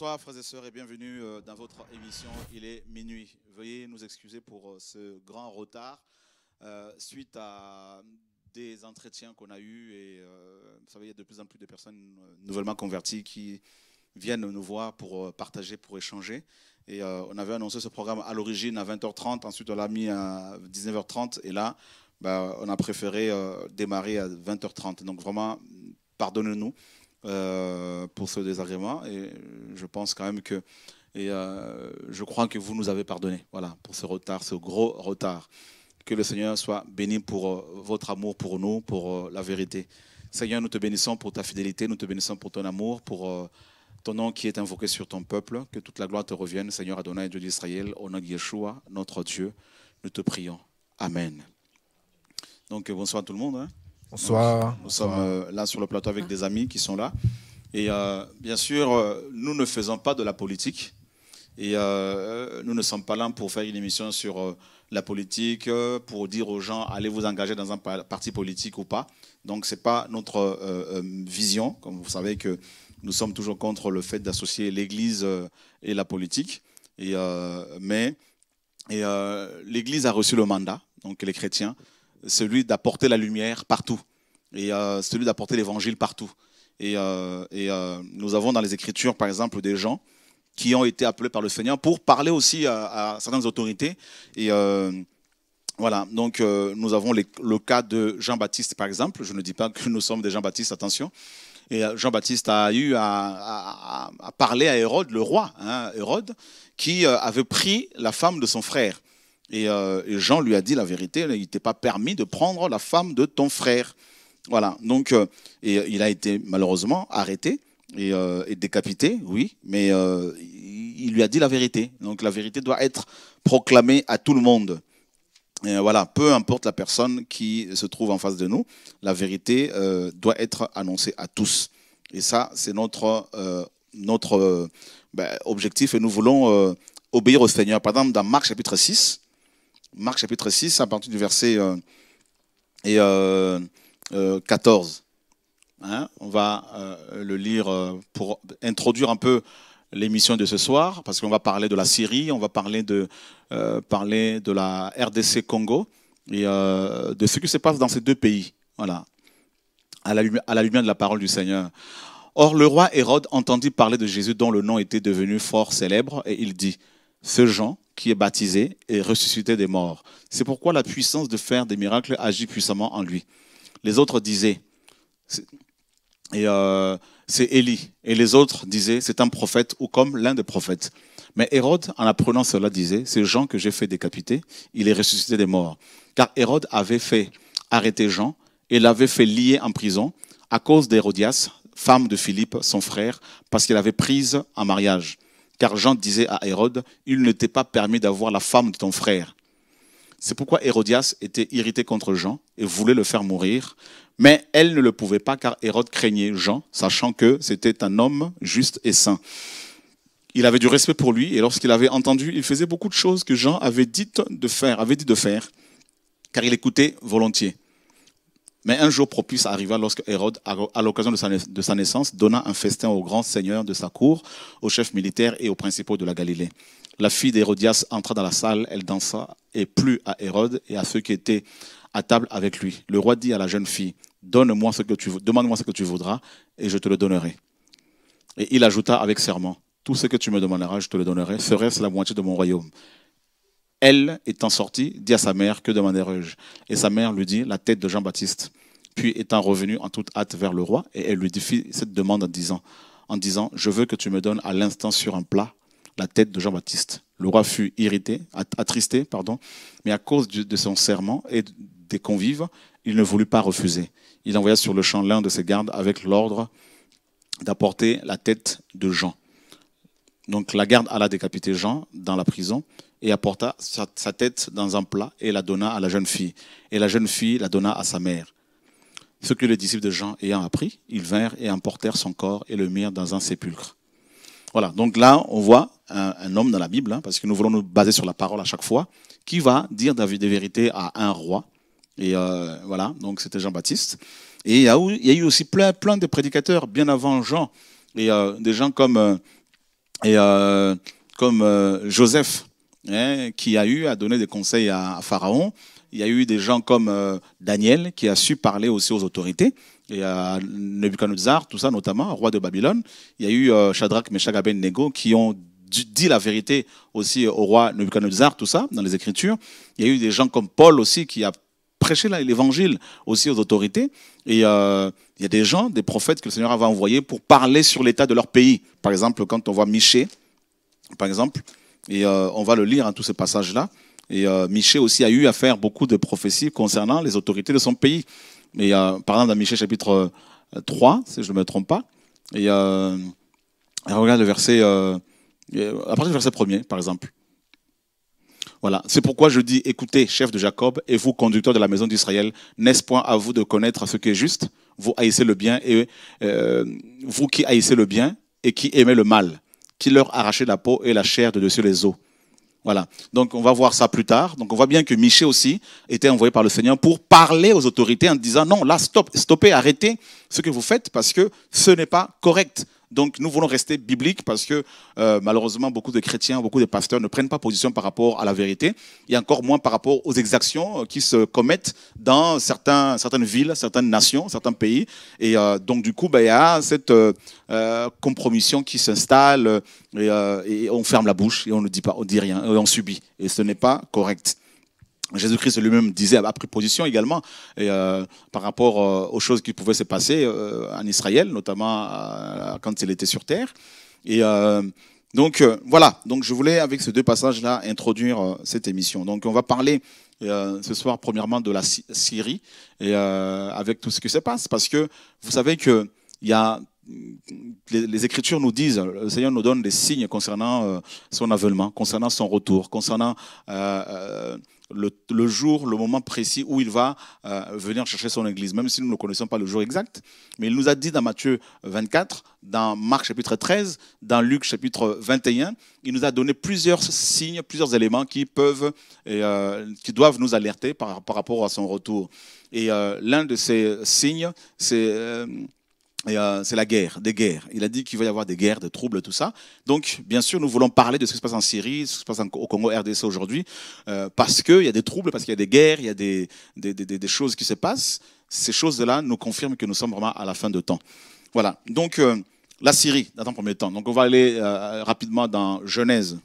Bonsoir frères et sœurs et bienvenue euh, dans votre émission. Il est minuit. Veuillez nous excuser pour euh, ce grand retard euh, suite à des entretiens qu'on a eus et vous savez, il y a de plus en plus de personnes nouvellement converties qui viennent nous voir pour partager, pour échanger. Et on avait annoncé ce programme à l'origine à 20h30, ensuite on l'a mis à 19h30 et là, bah, on a préféré démarrer à 20h30. Donc vraiment, pardonnez-nous. Euh, pour ce désagrément. Et je pense quand même que. Et euh, je crois que vous nous avez pardonné, voilà, pour ce retard, ce gros retard. Que le Seigneur soit béni pour euh, votre amour pour nous, pour la vérité. Seigneur, nous te bénissons pour ta fidélité, nous te bénissons pour ton amour, pour ton nom qui est invoqué sur ton peuple. Que toute la gloire te revienne, Seigneur Adonai, Dieu d'Israël, au nom de Yeshua, notre Dieu. Nous te prions. Amen. Donc bonsoir tout le monde. Hein. Bonsoir. Nous sommes euh, là sur le plateau avec des amis qui sont là. Et euh, bien sûr, euh, nous ne faisons pas de la politique. Et nous ne sommes pas là pour faire une émission sur la politique, pour dire aux gens allez vous engager dans un parti politique ou pas. Donc ce n'est pas notre vision. Comme vous savez que nous sommes toujours contre le fait d'associer l'Église et la politique. Et, mais et, l'Église a reçu le mandat, donc les chrétiens celui d'apporter la lumière partout et euh, celui d'apporter l'évangile partout. Et, euh, euh, nous avons dans les Écritures, par exemple, des gens qui ont été appelés par le Seigneur pour parler aussi à, certaines autorités. Et voilà, donc nous avons le cas de Jean-Baptiste, par exemple. Je ne dis pas que nous sommes des jean baptistes attention. Et Jean-Baptiste a eu à, parler à Hérode, le roi, hein, Hérode, qui avait pris la femme de son frère. Euh, et, Jean lui a dit la vérité, il n'était pas permis de prendre la femme de ton frère. Voilà, donc euh, et, euh, il a été malheureusement arrêté et, décapité, oui, mais il lui a dit la vérité. Donc la vérité doit être proclamée à tout le monde. voilà, peu importe la personne qui se trouve en face de nous, la vérité doit être annoncée à tous. Et ça, c'est notre, notre ben, objectif et nous voulons obéir au Seigneur. Par exemple, dans Marc chapitre 6, Marc chapitre 6, à partir du verset euh, et, 14. Euh, euh, hein, on va le lire pour introduire un peu l'émission de ce soir, parce qu'on va parler de la Syrie, on va parler de, parler de la RDC Congo et de ce qui se passe dans ces deux pays, voilà, à la, à la, lumière de la parole du Seigneur. Or, le roi Hérode entendit parler de Jésus dont le nom était devenu fort célèbre, et il dit, ce Jean, qui est baptisé et ressuscité des morts. C'est pourquoi la puissance de faire des miracles agit puissamment en lui. Les autres disaient, et euh, c'est Élie. Et les autres disaient, c'est un prophète ou comme l'un des prophètes. Mais Hérode, en apprenant cela, disait, c'est Jean que j'ai fait décapiter, il est ressuscité des morts. Car Hérode avait fait arrêter Jean et l'avait fait lier en prison à cause d'Hérodias, femme de Philippe, son frère, parce qu'il avait prise en mariage. Car Jean disait à Hérode, il ne t'est pas permis d'avoir la femme de ton frère. C'est pourquoi Hérodias était irrité contre Jean et voulait le faire mourir, mais elle ne le pouvait pas car Hérode craignait Jean, sachant que c'était un homme juste et saint. Il avait du respect pour lui et lorsqu'il avait entendu, il faisait beaucoup de choses que Jean avait dit de faire, avait dit de faire, car il écoutait volontiers mais un jour propice arriva lorsque Hérode, à l'occasion de sa naissance, donna un festin au grand seigneur de sa cour, aux chefs militaires et aux principaux de la Galilée. La fille d'Hérodias entra dans la salle, elle dansa et plut à Hérode et à ceux qui étaient à table avec lui. Le roi dit à la jeune fille, donne-moi ce que tu demande-moi ce que tu voudras et je te le donnerai. Et il ajouta avec serment, tout ce que tu me demanderas, je te le donnerai, serait-ce la moitié de mon royaume. Elle étant sortie, dit à sa mère, que demanderai-je Et sa mère lui dit, la tête de Jean-Baptiste. Puis étant revenue en toute hâte vers le roi, et elle lui fit cette demande en disant, en disant, je veux que tu me donnes à l'instant sur un plat la tête de Jean-Baptiste. Le roi fut irrité, attristé, pardon, mais à cause de son serment et des convives, il ne voulut pas refuser. Il envoya sur le champ l'un de ses gardes avec l'ordre d'apporter la tête de Jean. Donc la garde alla décapiter Jean dans la prison, et apporta sa tête dans un plat et la donna à la jeune fille. Et la jeune fille la donna à sa mère. Ce que les disciples de Jean ayant appris, ils vinrent et emportèrent son corps et le mirent dans un sépulcre. Voilà, donc là, on voit un, homme dans la Bible, hein, parce que nous voulons nous baser sur la parole à chaque fois, qui va dire des vérités à un roi. Et euh, voilà, donc c'était Jean-Baptiste. Et il y, a eu, aussi plein, plein de prédicateurs bien avant Jean, et euh, des gens comme, euh, et, comme Joseph Hein, qui a eu à donner des conseils à, Pharaon. Il y a eu des gens comme euh, Daniel qui a su parler aussi aux autorités et à Nebuchadnezzar, tout ça notamment, roi de Babylone. Il y a eu euh, Shadrach, Meshach, Abednego qui ont dit la vérité aussi au roi Nebuchadnezzar, tout ça, dans les Écritures. Il y a eu des gens comme Paul aussi qui a prêché l'évangile aussi aux autorités. Et euh, il y a des gens, des prophètes que le Seigneur avait envoyés pour parler sur l'état de leur pays. Par exemple, quand on voit Michée, par exemple, et euh, on va le lire, dans hein, tous ces passages là Et euh, Miché aussi a eu à faire beaucoup de prophéties concernant les autorités de son pays. Et euh, par exemple, dans Miché chapitre 3, si je ne me trompe pas, et, regarde le verset, à partir du verset premier, par exemple. Voilà, c'est pourquoi je dis, écoutez, chef de Jacob, et vous, conducteur de la maison d'Israël, n'est-ce point à vous de connaître ce qui est juste Vous haïssez le bien, et vous qui haïssez le bien et qui aimez le mal qui leur arrachait la peau et la chair de dessus les os. Voilà. Donc on va voir ça plus tard. Donc on voit bien que Miché aussi était envoyé par le Seigneur pour parler aux autorités en disant non, là stop, stoppez, arrêtez ce que vous faites parce que ce n'est pas correct. Donc nous voulons rester bibliques parce que euh, malheureusement beaucoup de chrétiens, beaucoup de pasteurs ne prennent pas position par rapport à la vérité et encore moins par rapport aux exactions euh, qui se commettent dans certaines villes, certaines nations, certains pays. Et euh, donc du coup, ben, il y a cette compromission qui s'installe et, et, on ferme la bouche et on ne dit pas, on dit rien, et on subit. Et ce n'est pas correct. Jésus-Christ lui-même disait, a pris position également et, euh, par rapport euh, aux choses qui pouvaient se passer euh, en Israël, notamment quand il était sur terre. Et donc voilà, donc je voulais avec ces deux passages-là introduire cette émission. Donc on va parler ce soir premièrement de la Syrie et avec tout ce qui se passe, parce que vous savez que il y a les, Écritures nous disent, le Seigneur nous donne des signes concernant son avènement, concernant son retour, concernant le, jour, le moment précis où il va euh, venir chercher son Église, même si nous ne connaissons pas le jour exact. Mais il nous a dit dans Matthieu 24, dans Marc chapitre 13, dans Luc chapitre 21, il nous a donné plusieurs signes, plusieurs éléments qui peuvent, et, euh, qui doivent nous alerter par, par, rapport à son retour. Et euh, l'un de ces signes, c'est euh, c'est la guerre, des guerres. Il a dit qu'il va y avoir des guerres, des troubles, tout ça. Donc, bien sûr, nous voulons parler de ce qui se passe en Syrie, ce qui se passe au Congo RDC aujourd'hui, euh, parce qu'il y a des troubles, parce qu'il y a des guerres, il y a des, des, choses qui se passent. Ces choses-là nous confirment que nous sommes vraiment à la fin de temps. Voilà. Donc, euh, la Syrie, dans un premier temps. Donc, on va aller rapidement dans Genèse.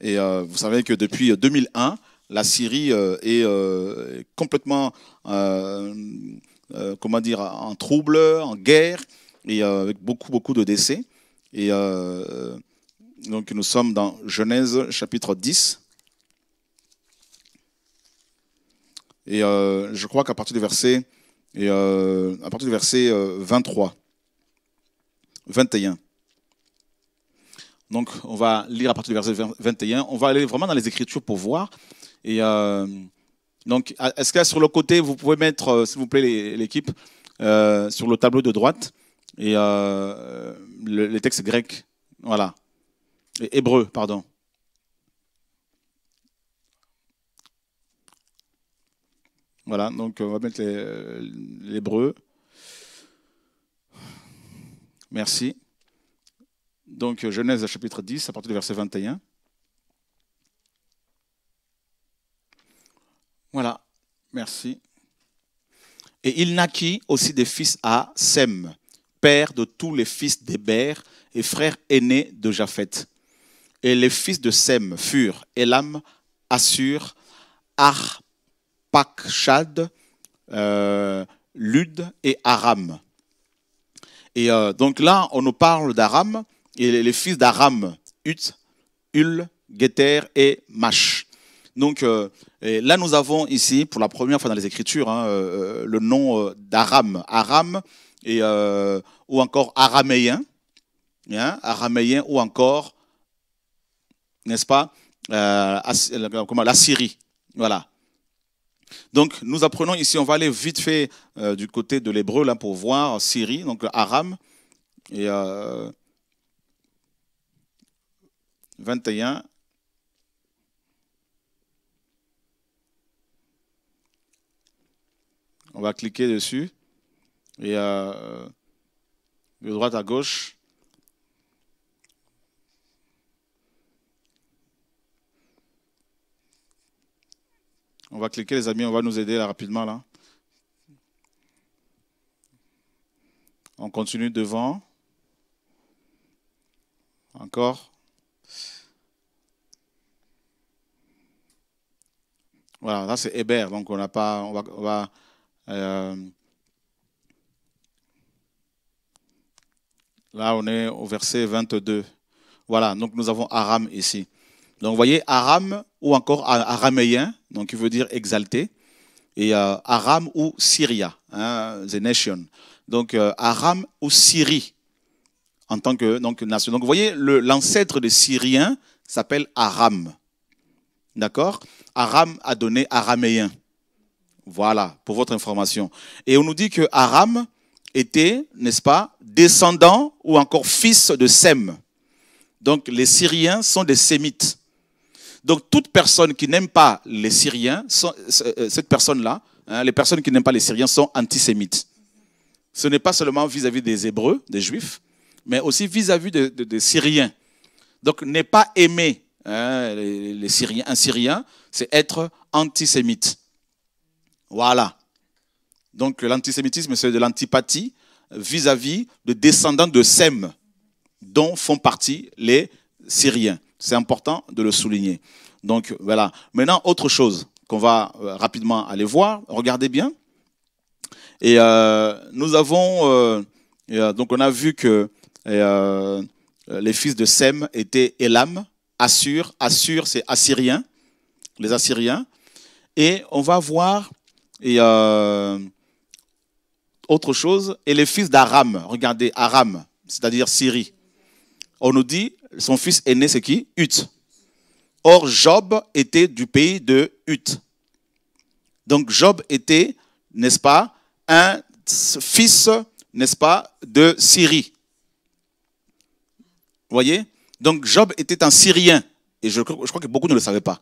Et vous savez que depuis 2001, la Syrie est complètement euh, comment dire, en trouble, en guerre, et euh, avec beaucoup, beaucoup de décès. Et euh, donc nous sommes dans Genèse chapitre 10. Et je crois qu'à partir du verset, et, à partir du verset 23, 21. Donc on va lire à partir du verset 21. On va aller vraiment dans les Écritures pour voir. Et donc, est-ce qu'à sur le côté, vous pouvez mettre, euh, s'il vous plaît, l'équipe, euh, sur le tableau de droite, et euh, les textes grecs, voilà, et hébreux, pardon. Voilà, donc on va mettre l'hébreu. Merci. Donc Genèse chapitre 10, à partir du verset 21. Voilà, merci. Et il naquit aussi des fils à Sem, père de tous les fils d'Héber et frère aîné de Japheth. Et les fils de Sem furent Elam, Assur, Pak, euh, Lud et Aram. Et euh, donc là, on nous parle d'Aram et les fils d'Aram, Ut, Ul, Geter et Mash. Donc euh, là, nous avons ici, pour la première fois dans les Écritures, hein, euh, euh, le nom d'Aram, Aram, et, ou encore araméen, hein, araméen, ou encore, n'est-ce pas, la Syrie. Voilà. Donc, nous apprenons ici, on va aller vite fait du côté de l'hébreu là pour voir Syrie, donc Aram, et 21, On va cliquer dessus. Et euh, de droite à gauche. On va cliquer les amis, on va nous aider rapidement là. On continue devant. Encore. Voilà, là c'est Hébert, donc on n'a pas, on va euh, là, on est au verset 22. Voilà, donc nous avons Aram ici. Donc vous voyez, Aram ou encore araméen, donc qui veut dire exalté, et euh, Aram ou Syria, hein, the nation. Donc euh, Aram ou Syrie en tant que donc, nation. Donc vous voyez, l'ancêtre des Syriens s'appelle Aram. D'accord Aram a donné araméen. Voilà, pour votre information. Et on nous dit que Aram était, n'est-ce pas, descendant ou encore fils de Sem. Donc les Syriens sont des Sémites. Donc toute personne qui n'aime pas les Syriens, euh, cette personne-là, hein, les personnes qui n'aiment pas les Syriens sont antisémites. Ce n'est pas seulement vis-à-vis des Hébreux, des Juifs, mais aussi vis-à-vis des Syriens. Donc n'est pas aimer hein, les Syriens, un Syrien, c'est être antisémite. Voilà. Donc l'antisémitisme, c'est de l'antipathie vis-à-vis de descendants de Sem, dont font partie les Syriens. C'est important de le souligner. Donc voilà. Maintenant, autre chose qu'on va euh, rapidement aller voir. Regardez bien. Et euh, nous avons euh, donc on a vu que les fils de Sem étaient Elam, Assur, Assur c'est Assyrien, les Assyriens. Et on va voir et euh, autre chose, et les fils d'Aram, regardez, Aram, c'est-à-dire Syrie. On nous dit, son fils aîné, c'est qui Hut. Or, Job était du pays de Hut. Donc, Job était, n'est-ce pas, un fils, n'est-ce pas, de Syrie. Vous voyez Donc, Job était un Syrien. Et je, je crois que beaucoup ne le savaient pas.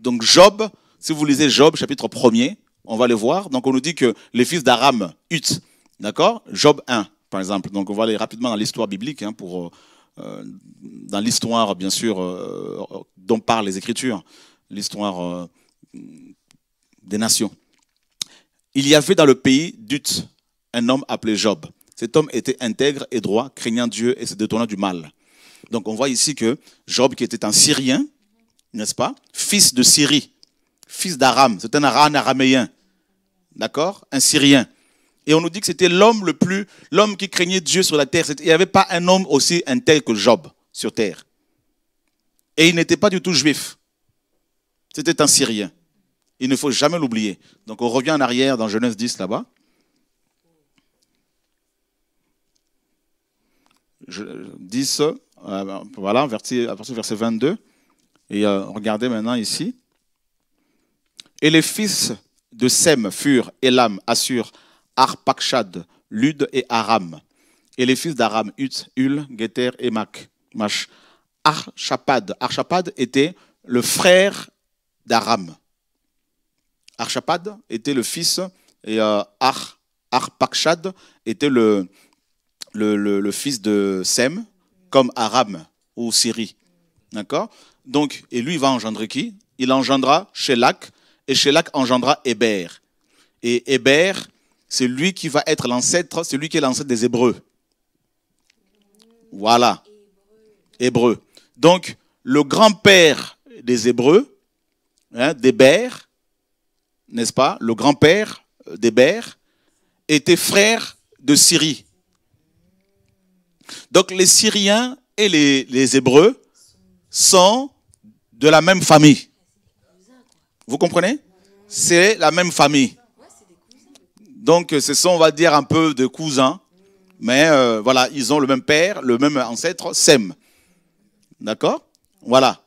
Donc, Job, si vous lisez Job, chapitre 1er, on va le voir. Donc on nous dit que les fils d'Aram, Ut, d'accord Job 1, par exemple. Donc on va aller rapidement dans l'histoire biblique, hein, pour, euh, euh, dans l'histoire, bien sûr, euh, dont parlent les Écritures, l'histoire des nations. Il y avait dans le pays d'Ut un homme appelé Job. Cet homme était intègre et droit, craignant Dieu et se détournant du mal. Donc on voit ici que Job, qui était un Syrien, n'est-ce pas, fils de Syrie, fils d'Aram, c'est un Aram araméen, d'accord Un Syrien. Et on nous dit que c'était l'homme le plus, l'homme qui craignait Dieu sur la terre. Il n'y avait pas un homme aussi tel que Job sur terre. Et il n'était pas du tout juif. C'était un Syrien. Il ne faut jamais l'oublier. Donc on revient en arrière dans Genèse 10 là-bas. Je, 10, euh, voilà, verset, verset 22. Et euh, regardez maintenant ici. Et les fils de Sem furent Elam, Assur, Arpakshad, Lud et Aram. Et les fils d'Aram, Ut, Ul, Geter et Mach. Archapad. Archapad était le frère d'Aram. Archapad était le fils et euh, Ar, Arpakshad était le, le, fils de Sem, comme Aram ou Syrie. D'accord Donc, et lui va engendrer qui Il engendra Shelach, et engendra Héber. Et Hébert, c'est lui qui va être l'ancêtre, celui qui est l'ancêtre des Hébreux. Voilà. Hébreux. Donc, le grand-père des Hébreux, hein, d'Héber, n'est-ce pas Le grand-père d'Héber était frère de Syrie. Donc, les Syriens et les, les Hébreux sont de la même famille. Vous comprenez C'est la même famille. Donc euh, ce sont, on va dire, un peu de cousins. Mais euh, voilà, ils ont le même père, le même ancêtre, Sème. D'accord Voilà.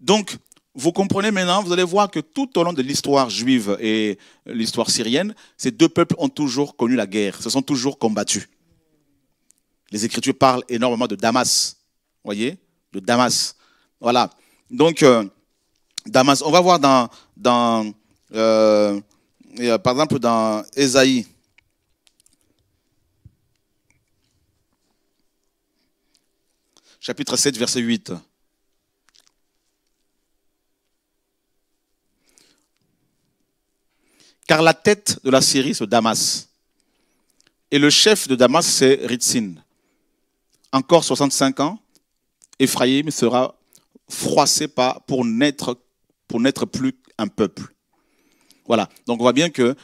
Donc, vous comprenez maintenant, vous allez voir que tout au long de l'histoire juive et l'histoire syrienne, ces deux peuples ont toujours connu la guerre, se sont toujours combattus. Les Écritures parlent énormément de Damas, voyez, de Damas. Voilà. Donc, euh, Damas, on va voir dans, dans euh, euh, par exemple, dans Ésaïe. Chapitre 7, verset 8. Car la tête de la Syrie, c'est Damas. Et le chef de Damas, c'est Ritzin. Encore 65 ans, Ephraïm sera froissé par, pour n'être pour n'être plus un peuple. Voilà, donc on voit bien que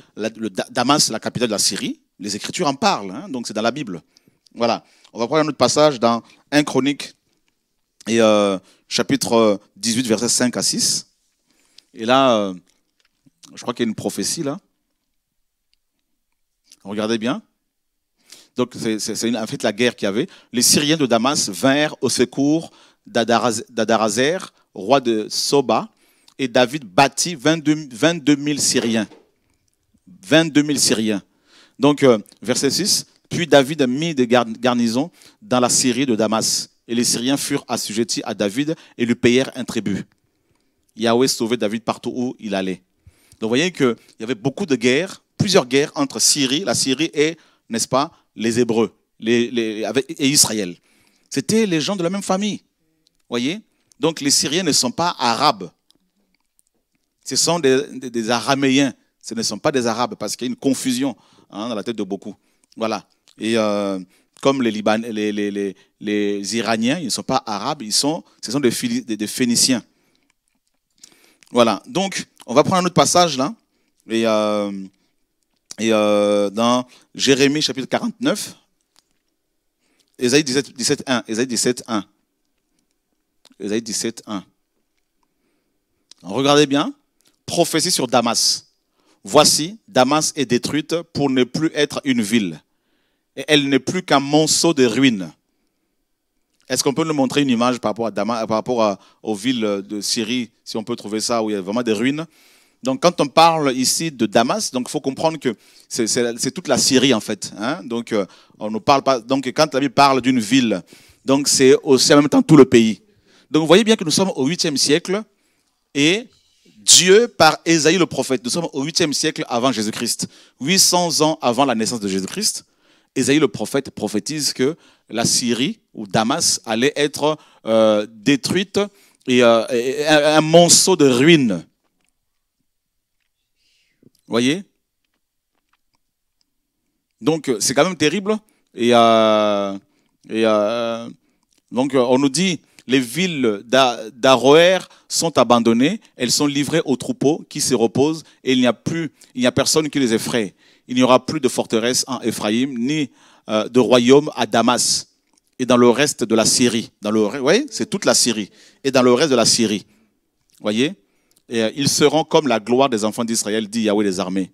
Damas, la capitale de la Syrie, les Écritures en parlent, hein, donc c'est dans la Bible. Voilà, on va prendre un autre passage dans 1 Chronique, et, euh, chapitre 18, euh, versets 5 à 6. Et là, euh, je crois qu'il y a une prophétie là. Regardez bien. Donc, c'est en fait la guerre qu'il y avait. Les Syriens de Damas vinrent au secours d'Adarazer, roi de Soba, et David battit 22, 22 000 Syriens. 22 000 Syriens. Donc, euh, verset 6, puis David mit des garnisons dans la Syrie de Damas. Et les Syriens furent assujettis à David et lui payèrent un tribut. Yahweh sauvait David partout où il allait. Donc vous voyez qu'il y avait beaucoup de guerres, plusieurs guerres entre Syrie, la Syrie et, n'est-ce pas, les Hébreux les, et Israël. C'était les gens de la même famille. Vous voyez Donc les Syriens ne sont pas arabes ce sont des, Araméens. Ce ne sont pas des Arabes parce qu'il y a une confusion hein, dans la tête de beaucoup. Voilà. Et euh, comme les, Libanais, les, les, Iraniens, ils ne sont pas arabes, ils sont, ce sont des, Phéniciens. Voilà. Donc, on va prendre un autre passage là. Et, euh, euh, dans Jérémie chapitre 49, Ésaïe 17, 17, 1. 17, 1. Regardez bien prophétie sur Damas. Voici, Damas est détruite pour ne plus être une ville. Et elle n'est plus qu'un monceau de ruines. Est-ce qu'on peut nous montrer une image par rapport à Damas, par rapport aux villes de Syrie, si on peut trouver ça, où il y a vraiment des ruines donc, quand on parle ici de Damas, donc faut comprendre que c'est toute la Syrie en fait. Hein. donc, euh, on ne parle pas. Donc, quand la Bible parle d'une ville, c'est aussi en même temps tout le pays. Donc, vous voyez bien que nous sommes au 8e siècle et Dieu par Esaïe le prophète. Nous sommes au 8e siècle avant Jésus-Christ. 800 ans avant la naissance de Jésus-Christ, Esaïe le prophète prophétise que la Syrie ou Damas allait être euh, détruite et, euh, un, monceau de ruines. Voyez Donc c'est quand même terrible. Et, euh, et donc on nous dit, les villes d'Aroer sont abandonnées, elles sont livrées aux troupeaux qui se reposent et il n'y a plus, il n'y a personne qui les effraie. Il n'y aura plus de forteresse en Ephraïm ni euh, de royaume à Damas et dans le reste de la Syrie. Dans le, voyez, c'est toute la Syrie et dans le reste de la Syrie. Voyez, euh, ils seront comme la gloire des enfants d'Israël, dit Yahweh des armées.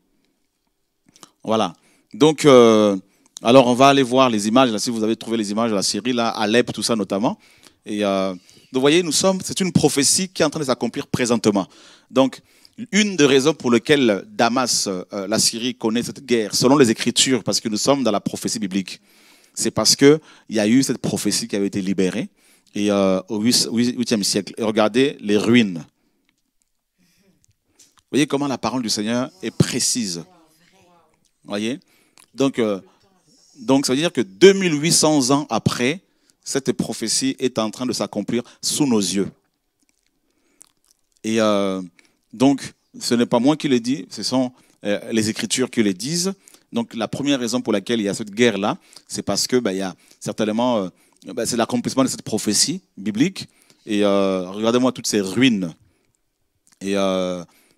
Voilà. Donc euh, alors on va aller voir les images si vous avez trouvé les images de la Syrie là, Alep tout ça notamment. Et euh, donc, vous voyez, nous sommes, c'est une prophétie qui est en train de s'accomplir présentement. Donc, une des raisons pour lesquelles Damas, euh, la Syrie, connaît cette guerre, selon les Écritures, parce que nous sommes dans la prophétie biblique, c'est parce qu'il y a eu cette prophétie qui avait été libérée et, euh, au 8e siècle. Et regardez les ruines. Vous voyez comment la parole du Seigneur est précise. Vous voyez donc, donc, ça veut dire que 2800 ans après, cette prophétie est en train de s'accomplir sous nos yeux. Et euh, donc, ce n'est pas moi qui le dis, ce sont euh, les Écritures qui le disent. Donc, la première raison pour laquelle il y a cette guerre-là, c'est parce que bah, il y a certainement, euh, bah, c'est l'accomplissement de cette prophétie biblique. Et regardez-moi toutes ces ruines. Et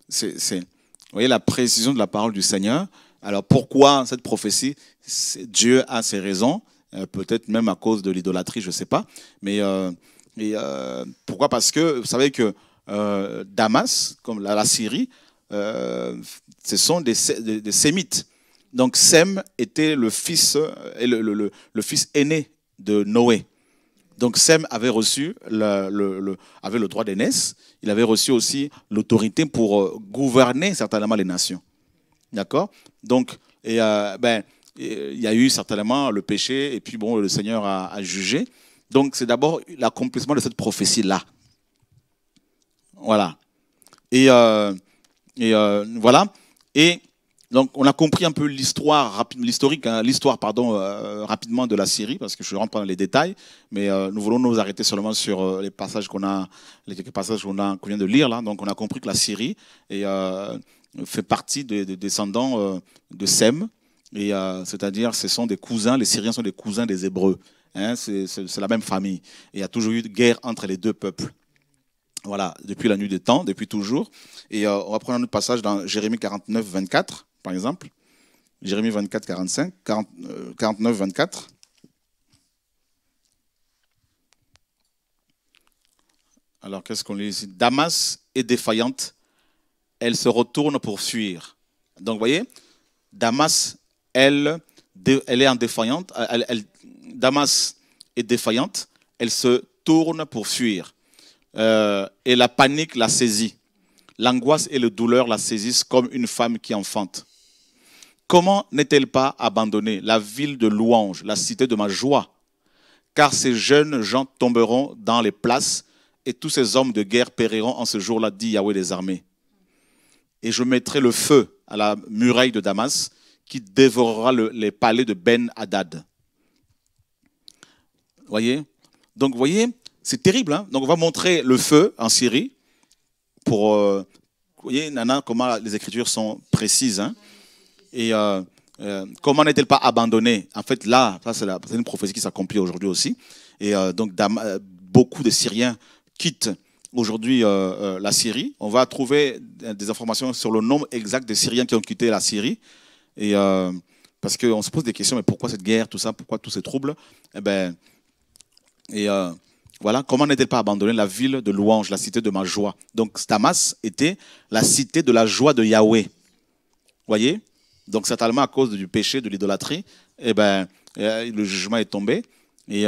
c'est, vous voyez la précision de la parole du Seigneur. Alors, pourquoi cette prophétie Dieu a ses raisons. Euh, peut-être même à cause de l'idolâtrie, je ne sais pas. Mais euh, euh, pourquoi Parce que vous savez que Damas, comme la, Syrie, ce sont des, sémites. Donc Sem était le fils, le, fils aîné de Noé. Donc Sem avait reçu le, avait le droit d'aînesse, il avait reçu aussi l'autorité pour gouverner certainement les nations. D'accord Donc, et, ben, euh, il y a eu certainement le péché, et puis bon, le Seigneur a, jugé. Donc c'est d'abord l'accomplissement de cette prophétie-là. Voilà. Et, euh, euh, voilà. Et donc on a compris un peu l'histoire l'historique, hein, l'histoire pardon rapidement de la Syrie parce que je rentre dans les détails, mais nous voulons nous arrêter seulement sur les passages qu'on a, les quelques passages qu'on a vient de lire là. Donc on a compris que la Syrie fait partie des, des descendants de Sem, euh, c'est-à-dire, ce sont des cousins, les Syriens sont des cousins des Hébreux. Hein, c'est la même famille. Et il y a toujours eu de guerre entre les deux peuples. Voilà, depuis la nuit des temps, depuis toujours. Et euh, on va prendre un autre passage dans Jérémie 49, 24, par exemple. Jérémie 24, 45, 49, 24. Alors, qu'est-ce qu'on lit ici Damas est défaillante. Elle se retourne pour fuir. Donc, vous voyez, Damas elle, est en défaillante, euh, Damas est défaillante, elle se tourne pour fuir. Euh, et la panique la saisit. L'angoisse et la douleur la saisissent comme une femme qui enfante. Comment n'est-elle pas abandonnée, la ville de louange, la cité de ma joie Car ces jeunes gens tomberont dans les places et tous ces hommes de guerre périront en ce jour-là, dit Yahweh des armées. Et je mettrai le feu à la muraille de Damas qui dévorera les palais de Ben-Hadad. Voyez Donc, vous voyez, c'est terrible. Hein. Donc, on va montrer le feu en Syrie pour. vous euh, voyez, Nana, comment les Écritures sont précises. Hein. Et euh, euh, comment n'est-elle pas abandonnée En fait, là, ça, c'est une prophétie qui s'accomplit aujourd'hui aussi. Et donc, beaucoup de Syriens quittent aujourd'hui la Syrie. On va trouver des informations sur le nombre exact des Syriens qui ont quitté la Syrie. Et euh, parce qu'on se pose des questions, mais pourquoi cette guerre, tout ça, pourquoi tous ces troubles Et, eh ben, et euh, voilà, comment n'était elle pas abandonnée la ville de louange, la cité de ma joie Donc Stamas était la cité de la joie de Yahweh. Voyez Donc certainement à cause du péché, de l'idolâtrie, et eh ben, euh, le jugement est tombé. Et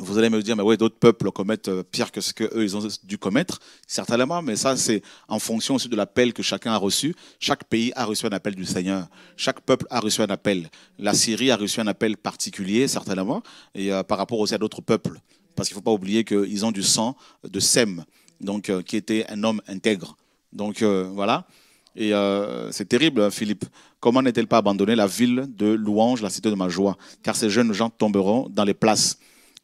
vous allez me dire, mais oui, d'autres peuples commettent euh, pire que ce qu'eux, ils ont dû commettre, certainement, mais ça, c'est en fonction aussi de l'appel que chacun a reçu. Chaque pays a reçu un appel du Seigneur. Chaque peuple a reçu un appel. La Syrie a reçu un appel particulier, certainement, et euh, par rapport aussi à d'autres peuples. Parce qu'il ne faut pas oublier qu'ils ont du sang de Sem, donc, euh, qui était un homme intègre. Donc, voilà. Et c'est terrible, hein, Philippe. Comment n'est-elle pas abandonnée la ville de louange, la cité de ma joie Car ces jeunes gens tomberont dans les places.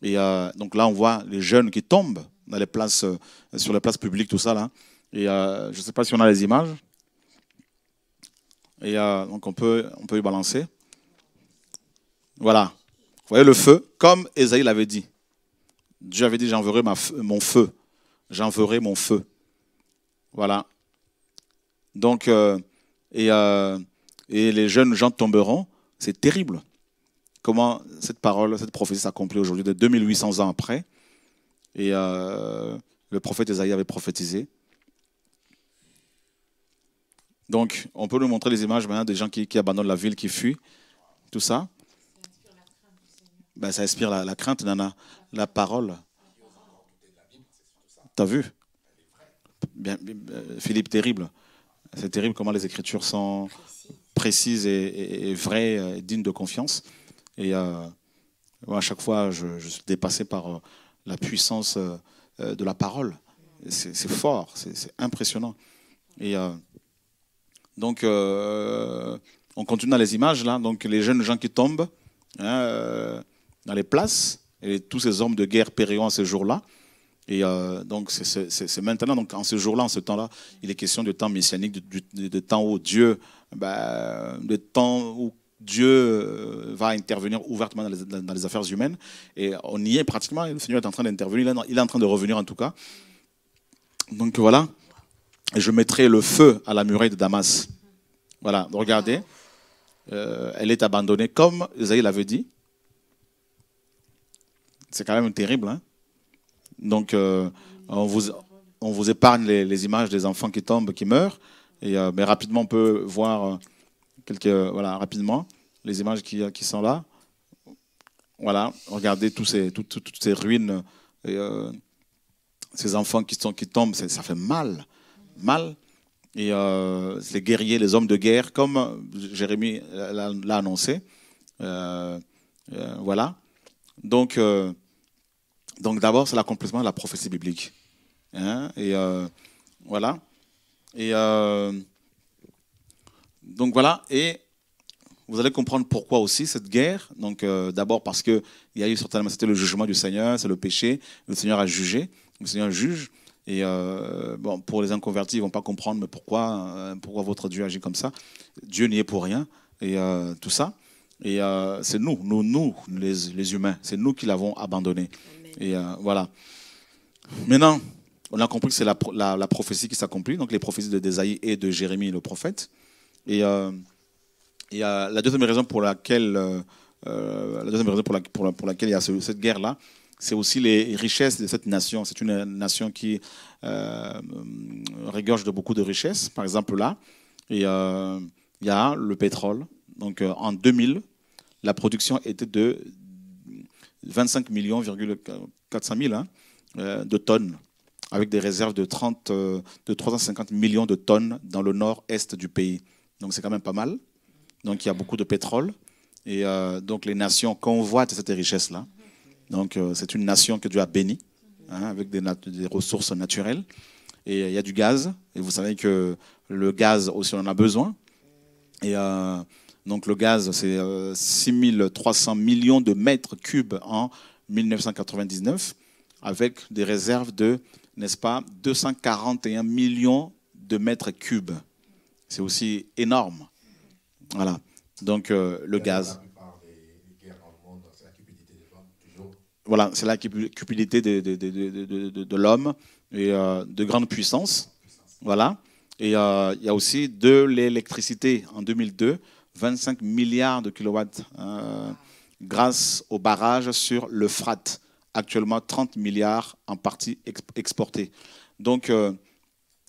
Et euh, donc là, on voit les jeunes qui tombent dans les places, euh, sur les places publiques, tout ça. Là. Et euh, je ne sais pas si on a les images. Et donc on peut, on peut y balancer. Voilà. Vous voyez le feu, comme Esaïe l'avait dit. Dieu avait dit, j'enverrai mon feu. J'enverrai mon feu. Voilà. Donc, et, et les jeunes gens tomberont. C'est terrible comment cette parole, cette prophétie s'accomplit aujourd'hui, de 2800 ans après. Et euh, le prophète Esaïe avait prophétisé. Donc, on peut nous montrer les images maintenant des gens qui, abandonnent la ville, qui fuient, tout ça. Ben, ça inspire la, crainte, Nana, la parole. T'as vu bien, euh, Philippe, terrible. C'est terrible comment les écritures sont précises et, vraies, euh, dignes de confiance. Et euh, à chaque fois, je, suis dépassé par euh, la puissance euh, de la parole. C'est fort, c'est impressionnant. Et donc, on continue dans les images, là. Donc, les jeunes gens qui tombent hein, dans les places, et tous ces hommes de guerre périront à ce jour-là. Et donc, c'est maintenant, donc en ce jour-là, en ce temps-là, il est question de temps messianique, de, temps où Dieu, ben, de temps où Dieu euh, va intervenir ouvertement dans les, affaires humaines. Et on y est pratiquement. Le Seigneur est en train d'intervenir. Il est en train de revenir en tout cas. Donc voilà. Je mettrai le feu à la muraille de Damas. Voilà. Regardez. Euh, elle est abandonnée comme Isaïe l'avait dit. C'est quand même terrible. Hein. Donc euh, on, vous, épargne les, images des enfants qui tombent, qui meurent. mais rapidement, on peut voir voilà, rapidement les images qui, sont là. Voilà, regardez tous toutes ces ruines, euh, ces enfants qui, sont, qui tombent, ça fait mal, mal. Et euh, les guerriers, les hommes de guerre, comme Jérémie l'a annoncé. Euh, voilà. Donc, donc d'abord, c'est l'accomplissement de la prophétie biblique. Hein, et voilà. Et donc voilà, et vous allez comprendre pourquoi aussi cette guerre. Donc euh, d'abord parce qu'il y a eu certainement, c'était le jugement du Seigneur, c'est le péché, le Seigneur a jugé, le Seigneur juge. Et euh, bon, pour les inconvertis, ils vont pas comprendre mais pourquoi, euh, pourquoi votre Dieu agit comme ça. Dieu n'y est pour rien et tout ça. Et c'est nous, nous, nous, les, humains, c'est nous qui l'avons abandonné. Et voilà. Maintenant, on a compris que c'est la, prophétie qui s'accomplit, donc les prophéties de Désaïe et de Jérémie, le prophète. Et, euh, euh, la deuxième raison pour laquelle, euh, pour, laquelle il y a cette guerre-là, c'est aussi les richesses de cette nation. C'est une nation qui euh, regorge de beaucoup de richesses. Par exemple, là, il y a le pétrole. Donc, en 2000, la production était de 25 millions, 400 hein, de tonnes, avec des réserves de, 30, de 350 millions de tonnes dans le nord-est du pays. Donc c'est quand même pas mal. Donc il y a beaucoup de pétrole. Et euh, donc les nations convoitent cette richesse-là. Donc euh, c'est une nation que Dieu a bénie, hein, avec des, ressources naturelles. Et euh, il y a du gaz. Et vous savez que le gaz aussi, on en a besoin. Et donc le gaz, c'est 6300 millions de mètres cubes en 1999, avec des réserves de, n'est-ce pas, 241 millions de mètres cubes c'est aussi énorme. Voilà. Donc euh, le gaz. Voilà, c'est la cupidité de, de, de, de l'homme et euh, de grande puissance. Voilà. Et euh, il y a aussi de l'électricité en 2002, 25 milliards de kilowatts grâce au barrage sur le frat. Actuellement 30 milliards en partie exportés. Donc, vous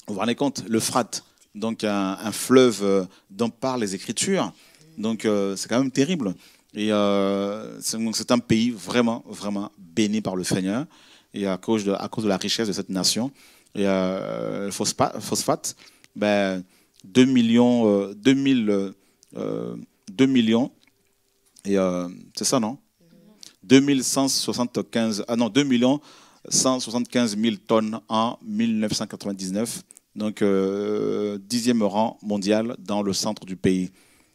vous rendez compte, le frat, donc un, fleuve euh, dont parlent les Écritures. Donc euh, c'est quand même terrible. Et euh, c'est un pays vraiment, vraiment béni par le Seigneur et à cause de, à cause de la richesse de cette nation. Et euh, phosphate, ben, 2 millions, 2, millions, et c'est ça, non 2175, ah non, 2 millions 175 000 tonnes en 1999 donc, euh, dixième rang mondial dans le centre du pays.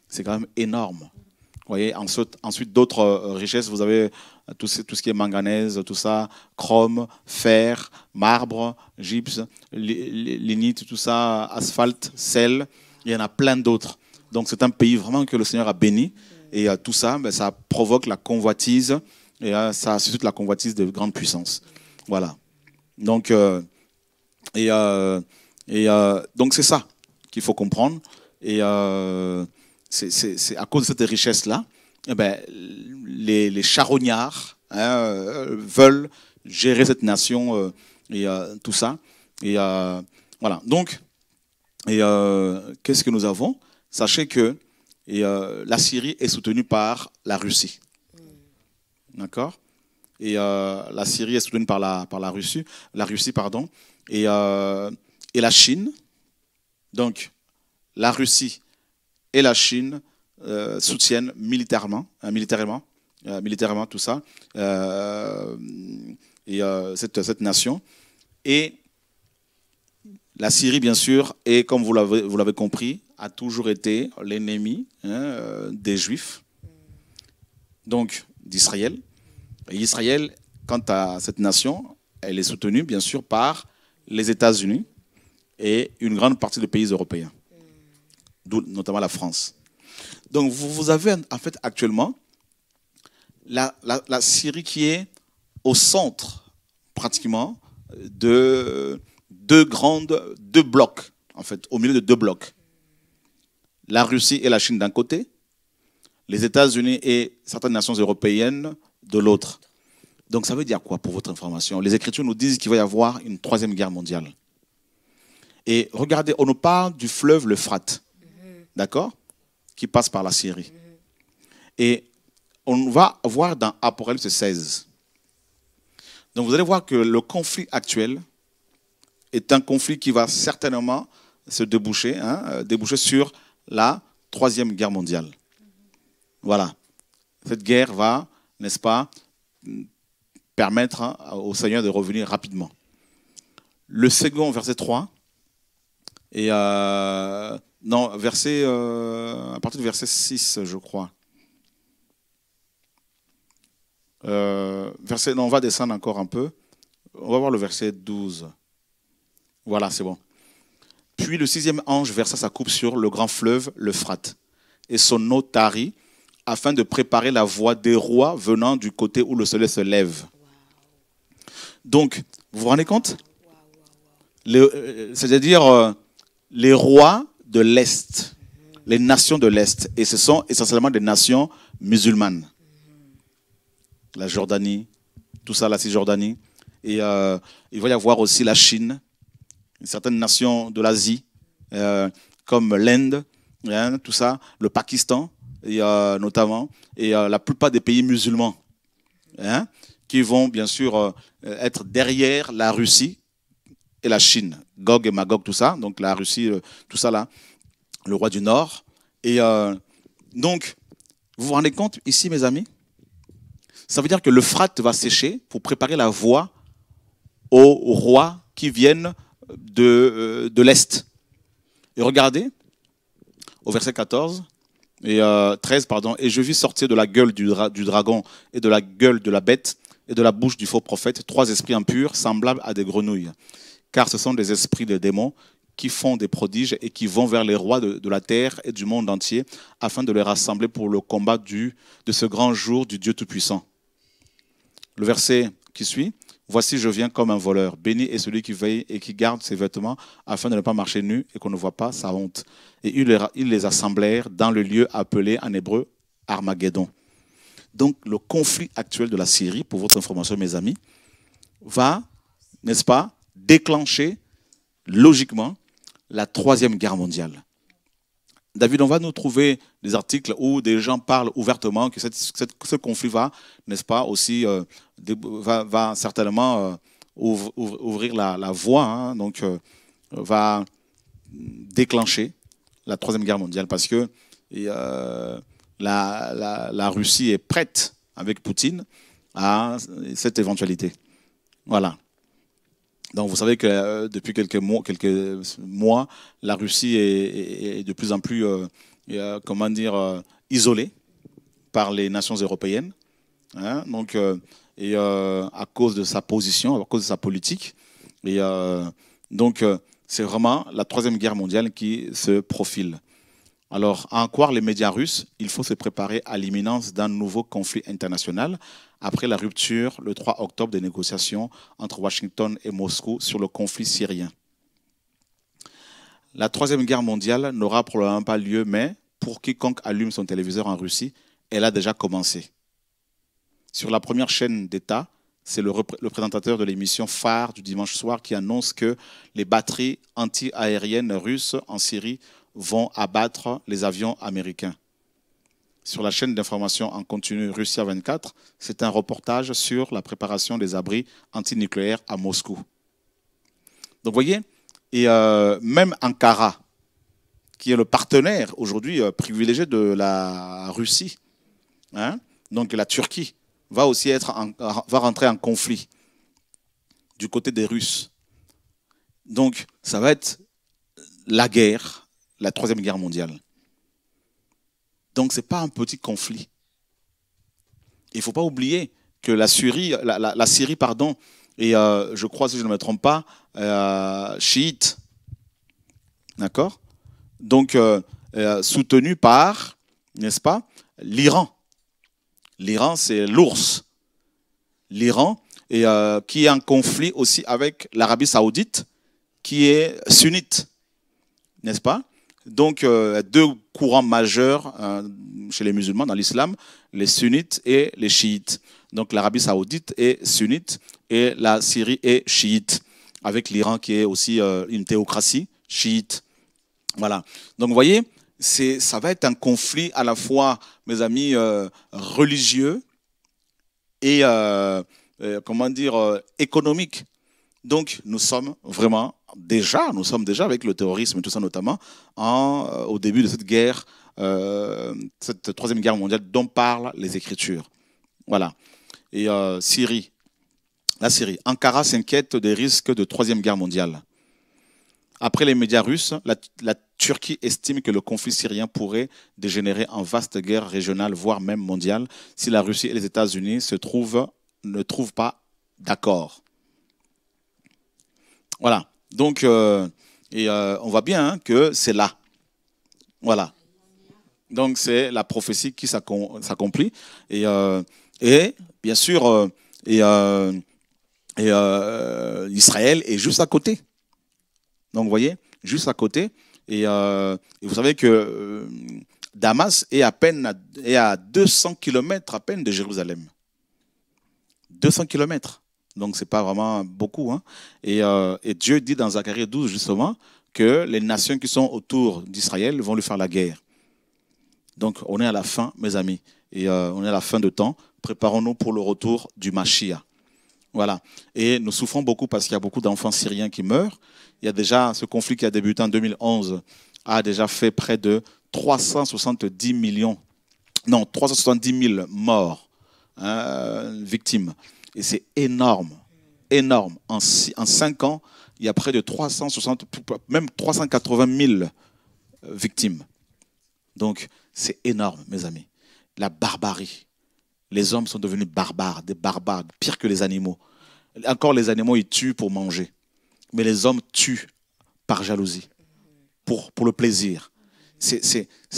C'est quand même énorme. Vous voyez, ensuite, ensuite d'autres euh, richesses, vous avez euh, tout ce, tout ce, qui est manganèse, tout ça, chrome, fer, marbre, gypse, lignite, tout ça, asphalte, sel, il y en a plein d'autres. Donc c'est un pays vraiment que le Seigneur a béni. Et tout ça, ben, ça provoque la convoitise, et ça suscite la convoitise de grandes puissances. Voilà. Donc, et et euh, donc c'est ça qu'il faut comprendre. Et euh, c'est à cause de cette richesse-là, eh ben, les, charognards hein, euh, veulent gérer cette nation et tout ça. Et voilà. Donc, qu'est-ce que nous avons Sachez que et, la Syrie est soutenue par la Russie. D'accord Et la Syrie est soutenue par la, par la Russie. La Russie, pardon. Et et la Chine. Donc, la Russie et la Chine euh, soutiennent militairement, euh, militairement, euh, militairement tout ça, et, cette, nation. Et la Syrie, bien sûr, et comme vous l'avez compris, a toujours été l'ennemi hein, des Juifs, donc d'Israël. Et Israël, quant à cette nation, elle est soutenue, bien sûr, par les États-Unis et une grande partie des pays européens, d'où notamment la France. Donc vous, avez en fait actuellement la, la, Syrie qui est au centre pratiquement de deux grandes, deux blocs, en fait, au milieu de deux blocs. La Russie et la Chine d'un côté, les États-Unis et certaines nations européennes de l'autre. Donc ça veut dire quoi pour votre information Les Écritures nous disent qu'il va y avoir une troisième guerre mondiale. Et regardez, on nous parle du fleuve l'Euphrate, mhm. d'accord Qui passe par la Syrie. Mhm. Et on va voir dans Apocalypse 16. Donc vous allez voir que le conflit actuel est un conflit qui va certainement se déboucher, hein, euh, déboucher sur la Troisième Guerre mondiale. Voilà. Cette guerre va, n'est-ce pas, permettre hein, au Seigneur de revenir rapidement. Le second, verset 3, et euh, non, verset, euh, à partir du verset 6, je crois. Euh, on va descendre encore un peu. On va voir le verset 12. Voilà, c'est bon. Puis le sixième ange versa sa coupe sur le grand fleuve, le et son eau afin de préparer la voie des rois venant du côté où le soleil se lève. Donc, vous vous rendez compte C'est-à-dire, les rois de l'Est, les nations de l'Est, et ce sont essentiellement des nations musulmanes. La Jordanie, tout ça, la Cisjordanie. Et euh, il va y avoir aussi la Chine, certaines nations de l'Asie, euh, comme l'Inde, hein, tout ça, le Pakistan, et, euh, notamment, et la plupart des pays musulmans, hein, qui vont bien sûr être derrière la Russie et la Chine Gog et Magog, tout ça, donc la Russie, euh, tout ça là, le roi du Nord. Et euh, donc, vous vous rendez compte ici, mes amis Ça veut dire que le l'Euphrate va sécher pour préparer la voie aux rois qui viennent de, euh, de l'Est. Et regardez, au verset 14 et 13, pardon, et je vis sortir de la gueule du dragon et de la gueule de la bête et de la bouche du faux prophète trois esprits impurs semblables à des grenouilles car ce sont des esprits de démons qui font des prodiges et qui vont vers les rois de, la terre et du monde entier afin de les rassembler pour le combat du, de ce grand jour du Dieu Tout-Puissant. Le verset qui suit, Voici je viens comme un voleur, béni est celui qui veille et qui garde ses vêtements afin de ne pas marcher nu et qu'on ne voit pas sa honte. Et ils les assemblèrent dans le lieu appelé en hébreu Armageddon. Donc le conflit actuel de la Syrie, pour votre information mes amis, va, n'est-ce pas, déclencher logiquement la troisième guerre mondiale. David, on va nous trouver des articles où des gens parlent ouvertement que cette, ce conflit va, n'est-ce pas, aussi, euh, va, certainement euh, ouvrir la, voie, hein, donc euh, va déclencher la Troisième Guerre mondiale parce que la, la, la, Russie est prête avec Poutine à cette éventualité. Voilà. Donc, vous savez que euh, depuis quelques mois, quelques mois, la Russie est, de plus en plus, euh, euh, comment dire, isolée par les nations européennes. Hein. donc, et à cause de sa position, à cause de sa politique. Et donc, c'est vraiment la troisième guerre mondiale qui se profile. Alors, à en croire les médias russes, il faut se préparer à l'imminence d'un nouveau conflit international après la rupture le 3 octobre des négociations entre Washington et Moscou sur le conflit syrien. La Troisième Guerre mondiale n'aura probablement pas lieu, mais pour quiconque allume son téléviseur en Russie, elle a déjà commencé. Sur la première chaîne d'État, c'est le, présentateur de l'émission phare du dimanche soir qui annonce que les batteries antiaériennes russes en Syrie vont abattre les avions américains sur la chaîne d'information en continu Russia 24, c'est un reportage sur la préparation des abris antinucléaires à Moscou. Donc vous voyez, et euh, même Ankara, qui est le partenaire aujourd'hui euh, privilégié de la Russie, hein, donc la Turquie, va aussi être en, va rentrer en conflit du côté des Russes. Donc ça va être la guerre, la troisième guerre mondiale. Donc ce n'est pas un petit conflit. Il ne faut pas oublier que la Syrie, la, Syrie pardon, et euh, je crois, si je ne me trompe pas, euh, chiite. D'accord Donc euh, soutenue par, n'est-ce pas, l'Iran. L'Iran, c'est l'ours. L'Iran, qui est en conflit aussi avec l'Arabie saoudite, qui est sunnite. N'est-ce pas donc, euh, deux courants majeurs euh, chez les musulmans dans l'islam, les sunnites et les chiites. Donc, l'Arabie saoudite est sunnite et la Syrie est chiite, avec l'Iran qui est aussi euh, une théocratie chiite. Voilà. Donc, vous voyez, ça va être un conflit à la fois, mes amis, religieux et, comment dire, économique. Donc, nous sommes vraiment déjà, nous sommes déjà avec le terrorisme et tout ça notamment, euh, au début de cette guerre, euh, cette troisième guerre mondiale dont parlent les Écritures. Voilà. Et euh, Syrie, la Syrie. Ankara s'inquiète des risques de troisième guerre mondiale. Après les médias russes, la, Turquie estime que le conflit syrien pourrait dégénérer en vaste guerre régionale, voire même mondiale, si la Russie et les États-Unis se ne trouvent pas d'accord. Voilà. Donc, euh, et, euh, on voit bien hein, que c'est là. Voilà. Donc, c'est la prophétie qui s'accomplit. Et, euh, et, bien sûr, et, Israël est juste à côté. Donc, vous voyez, juste à côté. Et, vous savez que Damas est à peine est à 200 km à peine de Jérusalem. 200 kilomètres. Donc, ce n'est pas vraiment beaucoup. Hein. Euh, et, Dieu dit dans Zacharie 12, justement, que les nations qui sont autour d'Israël vont lui faire la guerre. Donc, on est à la fin, mes amis. Et euh, on est à la fin de temps. Préparons-nous pour le retour du Mashiach. Voilà. Et nous souffrons beaucoup parce qu'il y a beaucoup d'enfants syriens qui meurent. Il y a déjà ce conflit qui a débuté en 2011 a déjà fait près de 370 millions, non, 370 000 morts, hein, victimes. Et c'est énorme, énorme. En, en ans, il y a près de 360, même 380 000 euh, victimes. Donc, c'est énorme, mes amis. La barbarie. Les hommes sont devenus barbares, des barbares, pire que les animaux. Encore les animaux, ils tuent pour manger. Mais les hommes tuent par jalousie, pour, pour le plaisir. C'est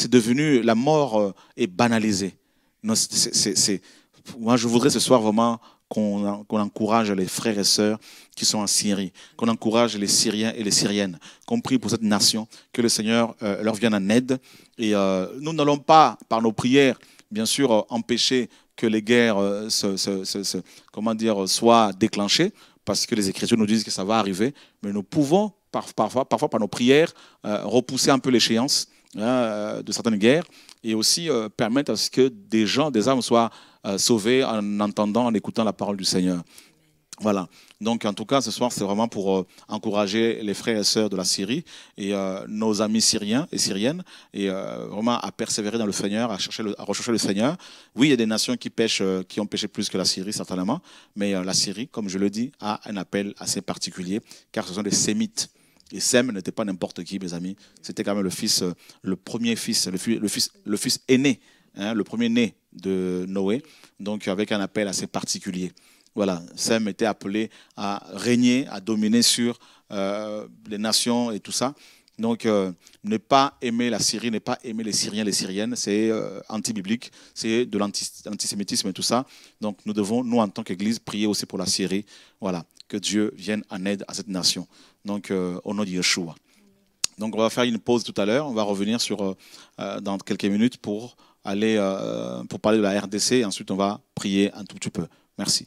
devenu, la mort euh, est banalisée. moi, je voudrais ce soir vraiment qu'on encourage les frères et sœurs qui sont en Syrie, qu'on encourage les Syriens et les Syriennes, compris pour cette nation, que le Seigneur euh, leur vienne en aide. Et euh, nous n'allons pas, par nos prières, bien sûr, euh, empêcher que les guerres se, comment dire, soient déclenchées, parce que les Écritures nous disent que ça va arriver, mais nous pouvons parfois, parfois par nos prières, repousser un peu l'échéance Hein, euh, de certaines guerres, et aussi euh, permettre à ce que des gens, des âmes soient euh, sauvés en entendant, en écoutant la parole du Seigneur. Voilà. Donc, en tout cas, ce soir, c'est vraiment pour encourager les frères et sœurs de la Syrie et nos amis syriens et syriennes, et vraiment à persévérer dans le Seigneur, à, chercher à rechercher le Seigneur. Oui, il y a des nations qui pêchent, qui ont pêché plus que la Syrie, certainement, mais la Syrie, comme je le dis, a un appel assez particulier, car ce sont des sémites. Et Sem n'était pas n'importe qui, mes amis. C'était quand même le fils, euh, le premier fils, le fils, le fils, aîné, hein, le premier né de Noé, donc avec un appel assez particulier. Voilà, Sem était appelé à régner, à dominer sur euh, les nations et tout ça. Donc, euh, ne pas aimer la Syrie, ne pas aimer les Syriens, les Syriennes, c'est anti-biblique, c'est de l'antisémitisme et tout ça. Donc, nous devons, nous, en tant qu'Église, prier aussi pour la Syrie. Voilà, que Dieu vienne en aide à cette nation donc on euh, au nom de Yeshua. Donc on va faire une pause tout à l'heure, on va revenir sur, euh, euh, dans quelques minutes pour, aller, pour parler de la RDC et ensuite on va prier un tout petit peu. Merci.